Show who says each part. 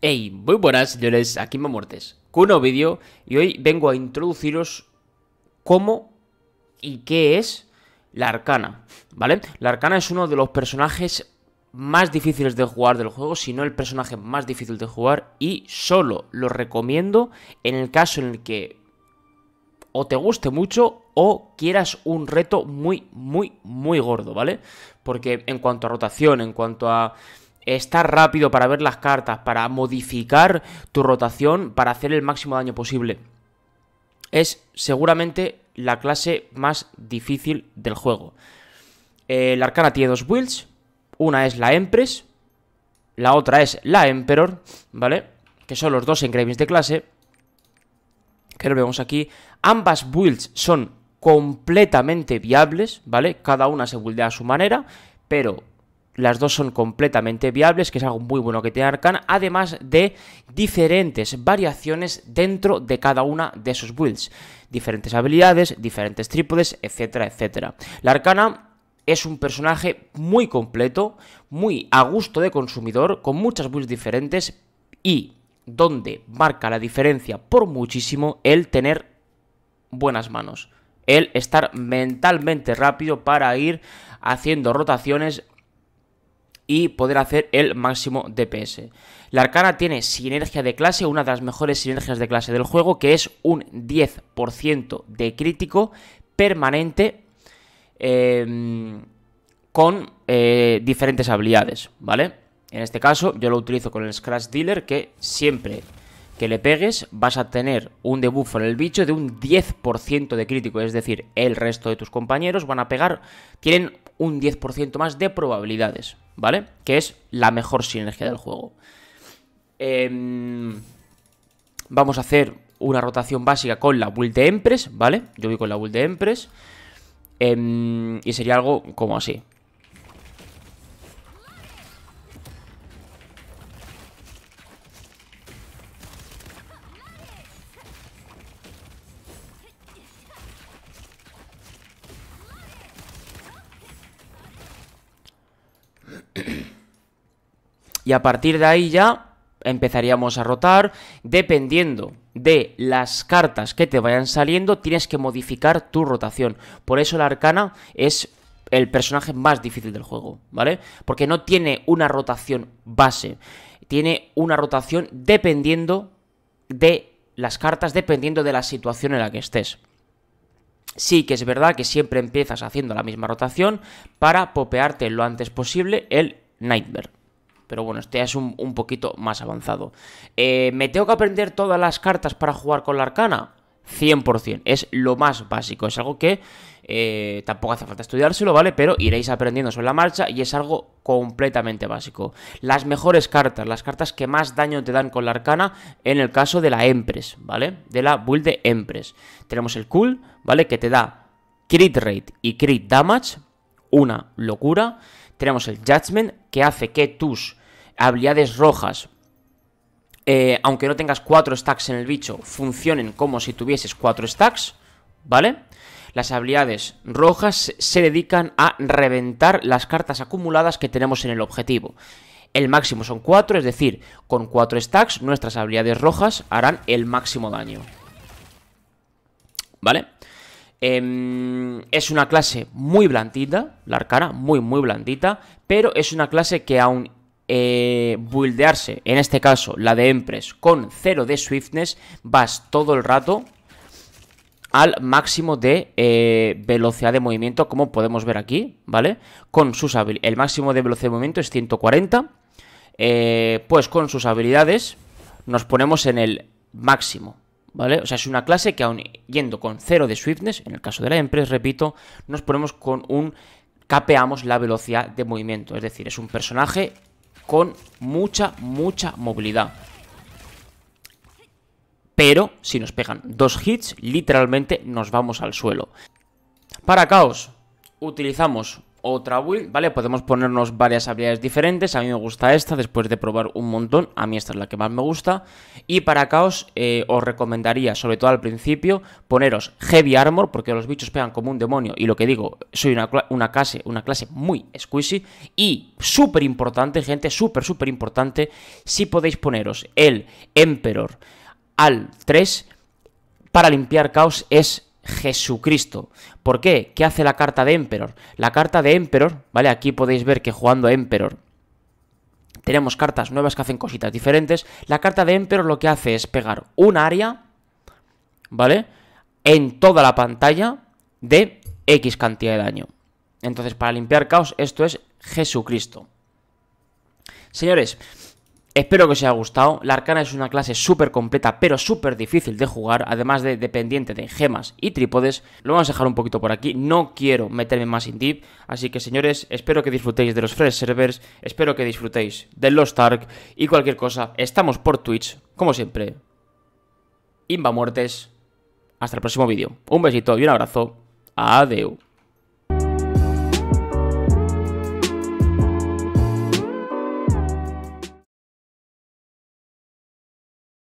Speaker 1: Hey, muy buenas señores, aquí me muertes con un nuevo vídeo y hoy vengo a introduciros cómo y qué es la arcana, ¿vale? La arcana es uno de los personajes más difíciles de jugar del juego, si no el personaje más difícil de jugar y solo lo recomiendo en el caso en el que o te guste mucho o quieras un reto muy, muy, muy gordo, ¿vale? Porque en cuanto a rotación, en cuanto a estar rápido para ver las cartas, para modificar tu rotación, para hacer el máximo daño posible. Es seguramente la clase más difícil del juego. Eh, la Arcana tiene dos builds. Una es la Empress. La otra es la Emperor, ¿vale? Que son los dos engravings de clase. Que lo vemos aquí. Ambas builds son completamente viables, ¿vale? Cada una se buildea a su manera. Pero las dos son completamente viables, que es algo muy bueno que tiene Arcan, además de diferentes variaciones dentro de cada una de sus builds. Diferentes habilidades, diferentes trípodes, etcétera, etcétera. La Arcana es un personaje muy completo, muy a gusto de consumidor, con muchas builds diferentes y donde marca la diferencia por muchísimo el tener buenas manos. El estar mentalmente rápido para ir haciendo rotaciones y poder hacer el máximo DPS. La arcana tiene sinergia de clase, una de las mejores sinergias de clase del juego, que es un 10% de crítico permanente em, con eh, diferentes habilidades, ¿vale? En este caso yo lo utilizo con el Scratch Dealer, que siempre que le pegues vas a tener un debuff en el bicho de un 10% de crítico, es decir, el resto de tus compañeros van a pegar, tienen un 10% más de probabilidades, ¿vale? Que es la mejor sinergia del juego. Em, vamos a hacer una rotación básica con la build de Empress, ¿vale? Yo voy con la build de Empress. Em, y sería algo como así. y a partir de ahí ya empezaríamos a rotar. Dependiendo de las cartas que te vayan saliendo, tienes que modificar tu rotación. Por eso la arcana es el personaje más difícil del juego, ¿vale? Porque no tiene una rotación base, tiene una rotación dependiendo de las cartas, dependiendo de la situación en la que estés. Sí que es verdad que siempre empiezas haciendo la misma rotación para popearte lo antes posible el Nightmare, pero bueno, este es un, poquito más avanzado. Eh, ¿Me tengo que aprender todas las cartas para jugar con la arcana? 100%, es lo más básico, es algo que eh, tampoco hace falta estudiárselo, ¿vale? Pero iréis aprendiendo sobre la marcha y es algo completamente básico. Las mejores cartas, las cartas que más daño te dan con la arcana en el caso de la Empress, ¿vale? De la build de Empress. Tenemos el Cool, ¿vale? Que te da crit rate y crit damage, una locura tenemos el Judgment, que hace que tus habilidades rojas, eh, aunque no tengas 4 stacks en el bicho, funcionen como si tuvieses 4 stacks, ¿vale? Las habilidades rojas se dedican a reventar las cartas acumuladas que tenemos en el objetivo. El máximo son 4, es decir, con 4 stacks nuestras habilidades rojas harán el máximo daño. ¿Vale? es em, una clase muy blandita, la arcana, muy, muy blandita, pero es una clase que aún eh, buildearse, en este caso la de Empress, con 0 de swiftness, vas todo el rato al máximo de eh, velocidad de movimiento, como podemos ver aquí, ¿vale? Con sus el máximo de velocidad de movimiento es 140, eh, pues con sus habilidades nos ponemos en el máximo, ¿vale? O sea, es una clase que aun yendo con cero de swiftness, en el caso de la empresa, repito, nos ponemos con un capeamos la velocidad de movimiento, es decir, es un personaje con mucha, mucha movilidad. Pero si nos pegan dos hits, literalmente nos vamos al suelo. Para caos, utilizamos otra build, ¿vale? Podemos ponernos varias habilidades diferentes. A mí me gusta esta, después de probar un montón. A mí esta es la que más me gusta. Y para caos eh, os recomendaría, sobre todo al principio, poneros Heavy Armor, porque los bichos pegan como un demonio. Y lo que digo, soy una, clase, una clase muy squishy. Y súper importante, gente, súper, súper importante, si podéis poneros el Emperor al 3 para limpiar caos es Jesucristo. ¿Por qué? ¿Qué hace la carta de Emperor? La carta de Emperor, ¿vale? Aquí podéis ver que jugando a Emperor tenemos cartas nuevas que hacen cositas diferentes. La carta de Emperor lo que hace es pegar un área, ¿vale? En toda la pantalla de X cantidad de daño. Entonces, para limpiar caos, esto es Jesucristo. Señores, Espero que os haya gustado, la arcana es una clase súper completa pero súper difícil de jugar, además de dependiente de gemas y trípodes, lo vamos a dejar un poquito por aquí, no quiero meterme más en deep, así que señores, espero que disfrutéis de los fresh servers, espero que disfrutéis de los Ark y cualquier cosa, estamos por Twitch, como siempre, Inva Muertes, hasta el próximo vídeo, un besito y un abrazo, adeu.